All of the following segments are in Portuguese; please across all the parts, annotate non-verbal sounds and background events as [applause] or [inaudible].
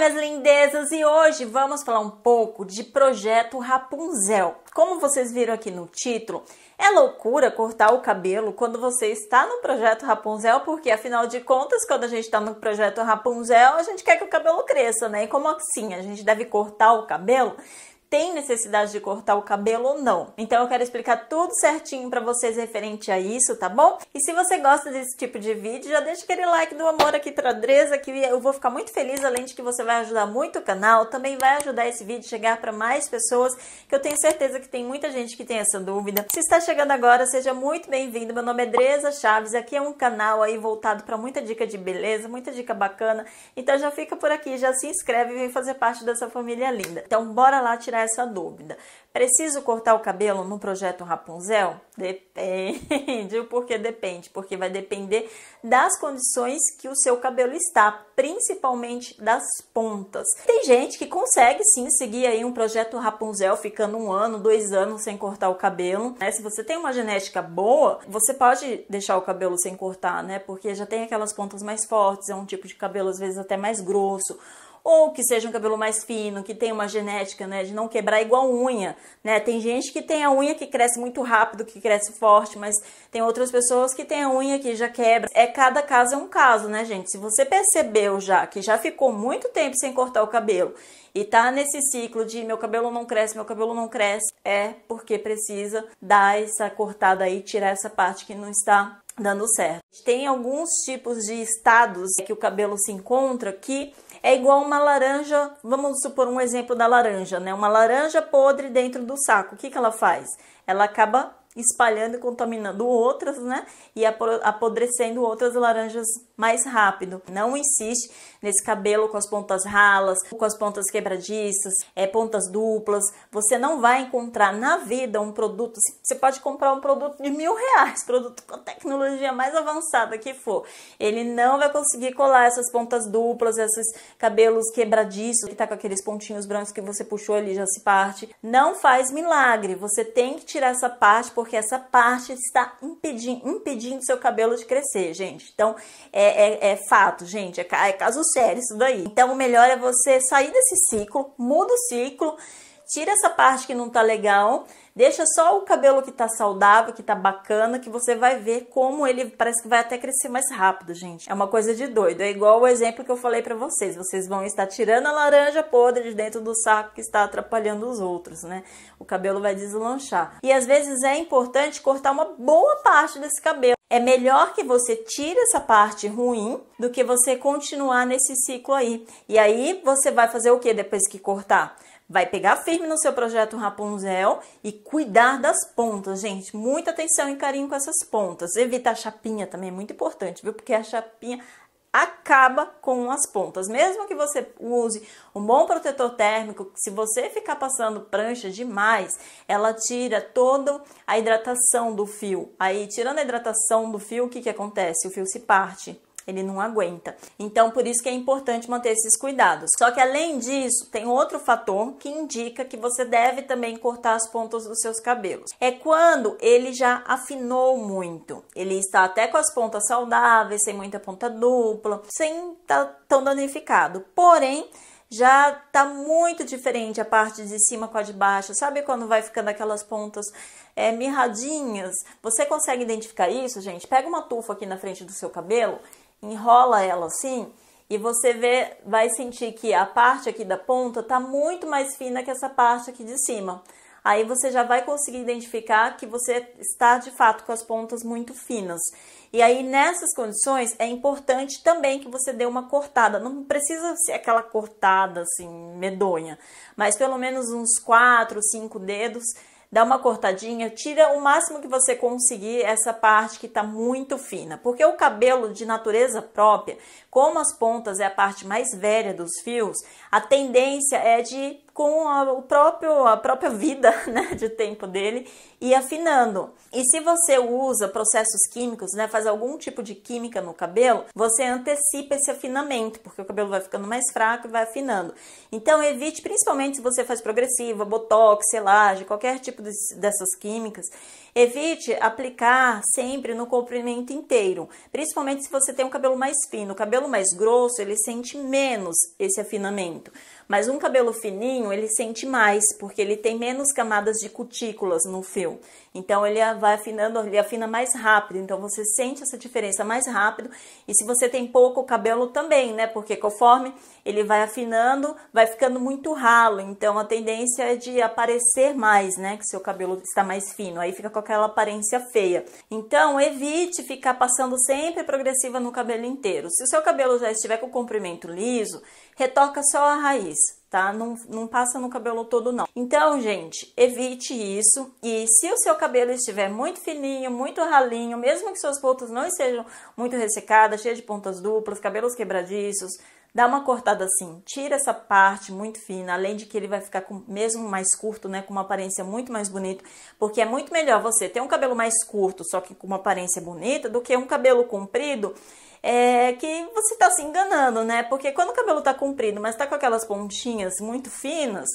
minhas lindezas! E hoje vamos falar um pouco de Projeto Rapunzel. Como vocês viram aqui no título, é loucura cortar o cabelo quando você está no Projeto Rapunzel, porque afinal de contas, quando a gente está no Projeto Rapunzel, a gente quer que o cabelo cresça, né? E como assim? A gente deve cortar o cabelo? tem necessidade de cortar o cabelo ou não. Então eu quero explicar tudo certinho para vocês referente a isso, tá bom? E se você gosta desse tipo de vídeo, já deixa aquele like do amor aqui pra Dresa, que eu vou ficar muito feliz, além de que você vai ajudar muito o canal, também vai ajudar esse vídeo a chegar para mais pessoas, que eu tenho certeza que tem muita gente que tem essa dúvida. Se está chegando agora, seja muito bem-vindo. Meu nome é Dresa Chaves, aqui é um canal aí voltado para muita dica de beleza, muita dica bacana. Então já fica por aqui, já se inscreve e vem fazer parte dessa família linda. Então bora lá tirar tirar essa dúvida. Preciso cortar o cabelo no projeto Rapunzel? Depende. [laughs] Porque depende? Porque vai depender das condições que o seu cabelo está, principalmente das pontas. Tem gente que consegue sim seguir aí um projeto Rapunzel ficando um ano, dois anos sem cortar o cabelo. Né? Se você tem uma genética boa, você pode deixar o cabelo sem cortar, né? Porque já tem aquelas pontas mais fortes, é um tipo de cabelo às vezes até mais grosso ou que seja um cabelo mais fino, que tenha uma genética, né, de não quebrar igual unha, né? Tem gente que tem a unha que cresce muito rápido, que cresce forte, mas tem outras pessoas que tem a unha que já quebra. É cada caso é um caso, né, gente? Se você percebeu já que já ficou muito tempo sem cortar o cabelo e tá nesse ciclo de meu cabelo não cresce, meu cabelo não cresce, é porque precisa dar essa cortada aí, tirar essa parte que não está dando certo. Tem alguns tipos de estados que o cabelo se encontra que é igual uma laranja, vamos supor um exemplo da laranja, né? Uma laranja podre dentro do saco. O que, que ela faz? Ela acaba espalhando e contaminando outras, né? E apodrecendo outras laranjas mais rápido. Não insiste nesse cabelo com as pontas ralas, com as pontas quebradiças, é, pontas duplas. Você não vai encontrar na vida um produto. Assim. Você pode comprar um produto de mil reais, produto com a tecnologia mais avançada que for. Ele não vai conseguir colar essas pontas duplas, esses cabelos quebradiços que tá com aqueles pontinhos brancos que você puxou ali já se parte. Não faz milagre. Você tem que tirar essa parte porque essa parte está impedindo, impedindo seu cabelo de crescer, gente. Então, é, é, é fato, gente, é, é caso sério isso daí. Então, o melhor é você sair desse ciclo, muda o ciclo, tira essa parte que não tá legal, deixa só o cabelo que tá saudável, que tá bacana, que você vai ver como ele parece que vai até crescer mais rápido, gente. É uma coisa de doido. É igual o exemplo que eu falei para vocês. Vocês vão estar tirando a laranja podre de dentro do saco que está atrapalhando os outros, né? O cabelo vai deslanchar. E às vezes é importante cortar uma boa parte desse cabelo. É melhor que você tire essa parte ruim do que você continuar nesse ciclo aí. E aí você vai fazer o que depois que cortar? vai pegar firme no seu projeto Rapunzel e cuidar das pontas, gente. Muita atenção e carinho com essas pontas. Evita a chapinha também, é muito importante, viu? Porque a chapinha acaba com as pontas. Mesmo que você use um bom protetor térmico, se você ficar passando prancha demais, ela tira toda a hidratação do fio. Aí, tirando a hidratação do fio, o que, que acontece? O fio se parte ele não aguenta. Então, por isso que é importante manter esses cuidados. Só que além disso, tem outro fator que indica que você deve também cortar as pontas dos seus cabelos. É quando ele já afinou muito. Ele está até com as pontas saudáveis, sem muita ponta dupla, sem estar tá tão danificado. Porém, já tá muito diferente a parte de cima com a de baixo. Sabe quando vai ficando aquelas pontas é, mirradinhas? Você consegue identificar isso, gente? Pega uma tufa aqui na frente do seu cabelo enrola ela assim e você vê, vai sentir que a parte aqui da ponta está muito mais fina que essa parte aqui de cima. Aí você já vai conseguir identificar que você está de fato com as pontas muito finas. E aí nessas condições é importante também que você dê uma cortada. Não precisa ser aquela cortada assim medonha, mas pelo menos uns quatro, cinco dedos dá uma cortadinha, tira o máximo que você conseguir essa parte que está muito fina, porque o cabelo de natureza própria, como as pontas é a parte mais velha dos fios, a tendência é de com a, o próprio, a própria vida [laughs] né, de tempo dele e afinando. E se você usa processos químicos, né, faz algum tipo de química no cabelo, você antecipa esse afinamento, porque o cabelo vai ficando mais fraco e vai afinando. Então evite, principalmente se você faz progressiva, botox, selagem, qualquer tipo de, dessas químicas, evite aplicar sempre no comprimento inteiro, principalmente se você tem um cabelo mais fino. O cabelo mais grosso, ele sente menos esse afinamento. Mas um cabelo fininho, ele sente mais, porque ele tem menos camadas de cutículas no fio. Então ele vai afinando, ele afina mais rápido. Então você sente essa diferença mais rápido. E se você tem pouco cabelo também, né? Porque conforme ele vai afinando, vai ficando muito ralo. Então a tendência é de aparecer mais, né? Que seu cabelo está mais fino. Aí fica com aquela aparência feia. Então evite ficar passando sempre progressiva no cabelo inteiro. Se o seu cabelo já estiver com comprimento liso, retoca só a raiz tá? Não, não passa no cabelo todo, não. Então, gente, evite isso. E se o seu cabelo estiver muito fininho, muito ralinho, mesmo que suas pontas não estejam muito ressecadas, cheias de pontas duplas, cabelos quebradiços, Dá uma cortada assim, tira essa parte muito fina, além de que ele vai ficar com, mesmo mais curto, né, com uma aparência muito mais bonita, porque é muito melhor você ter um cabelo mais curto, só que com uma aparência bonita, do que um cabelo comprido é que você está se enganando, né? Porque quando o cabelo está comprido, mas está com aquelas pontinhas muito finas,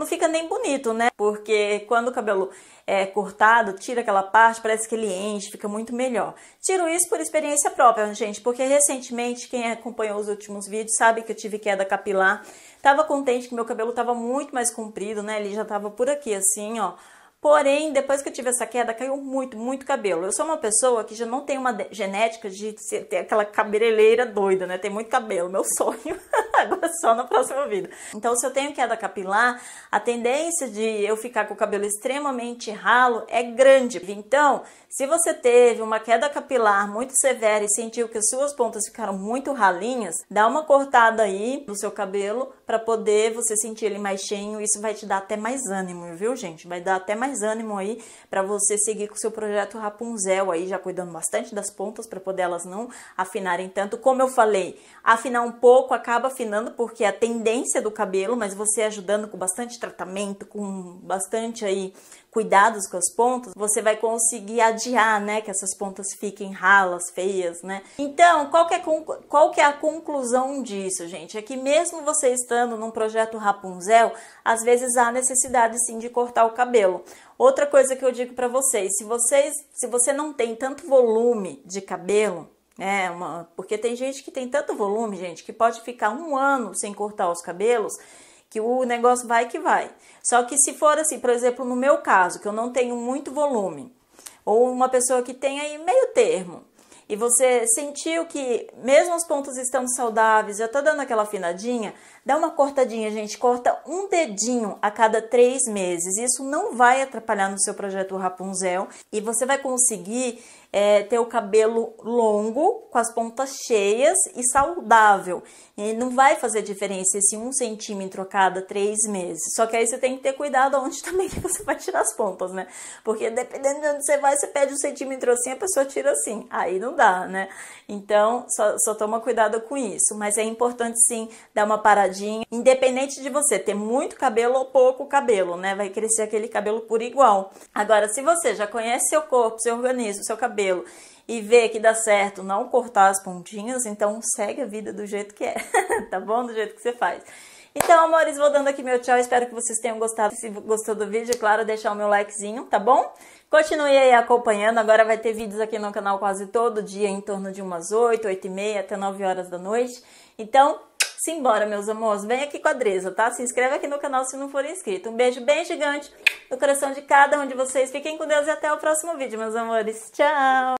não fica nem bonito, né? Porque quando o cabelo é cortado, tira aquela parte, parece que ele enche, fica muito melhor. Tiro isso por experiência própria, gente, porque recentemente, quem acompanhou os últimos vídeos sabe que eu tive queda capilar. Tava contente que meu cabelo tava muito mais comprido, né? Ele já tava por aqui, assim, ó Porém, depois que eu tive essa queda, caiu muito, muito cabelo. Eu sou uma pessoa que já não tem uma genética de ter aquela cabeleireira doida, né? Tem muito cabelo, meu sonho. [laughs] Agora só na próxima vida. Então, se eu tenho queda capilar, a tendência de eu ficar com o cabelo extremamente ralo é grande. Então, se você teve uma queda capilar muito severa e sentiu que as suas pontas ficaram muito ralinhas, dá uma cortada aí no seu cabelo para poder você sentir ele mais cheio. Isso vai te dar até mais ânimo, viu, gente? Vai dar até mais mais ânimo aí para você seguir com o seu projeto Rapunzel aí, já cuidando bastante das pontas para poder elas não afinarem tanto. Como eu falei, afinar um pouco acaba afinando porque é a tendência do cabelo, mas você ajudando com bastante tratamento, com bastante aí cuidados com as pontas, você vai conseguir adiar, né, que essas pontas fiquem ralas, feias, né? Então, qual que é, qual que é a conclusão disso, gente? É que mesmo você estando num projeto Rapunzel, às vezes há necessidade sim de cortar o cabelo. Outra coisa que eu digo para vocês, se vocês, se você não tem tanto volume de cabelo, é uma, porque tem gente que tem tanto volume, gente, que pode ficar um ano sem cortar os cabelos que o negócio vai que vai. Só que se for assim, por exemplo, no meu caso, que eu não tenho muito volume, ou uma pessoa que tem aí meio termo, e você sentiu que mesmo os pontos estão saudáveis, já tá dando aquela afinadinha, Dá uma cortadinha, gente. Corta um dedinho a cada três meses. Isso não vai atrapalhar no seu projeto Rapunzel e você vai conseguir é, ter o cabelo longo, com as pontas cheias e saudável. E não vai fazer diferença esse um centímetro a cada três meses. Só que aí você tem que ter cuidado onde [laughs] também que você vai tirar as pontas, né? Porque dependendo de onde você vai, você pede um centímetro assim, a pessoa tira assim. Aí não dá, né? Então, só, só toma cuidado com isso. Mas é importante sim dar uma paradinha independente de você ter muito cabelo ou pouco cabelo, né? Vai crescer aquele cabelo por igual. Agora, se você já conhece seu corpo, seu organismo, seu cabelo e vê que dá certo não cortar as pontinhas, então segue a vida do jeito que é, [laughs] tá bom? Do jeito que você faz. Então, amores, vou dando aqui meu tchau. Espero que vocês tenham gostado. Se gostou do vídeo, é claro, deixar o meu likezinho, tá bom? Continue aí acompanhando. Agora vai ter vídeos aqui no canal quase todo dia, em torno de umas 8, 8 e meia, até 9 horas da noite. Então, Simbora, meus amores. Vem aqui com a Dresa, tá? Se inscreve aqui no canal se não for inscrito. Um beijo bem gigante no coração de cada um de vocês. Fiquem com Deus e até o próximo vídeo, meus amores. Tchau!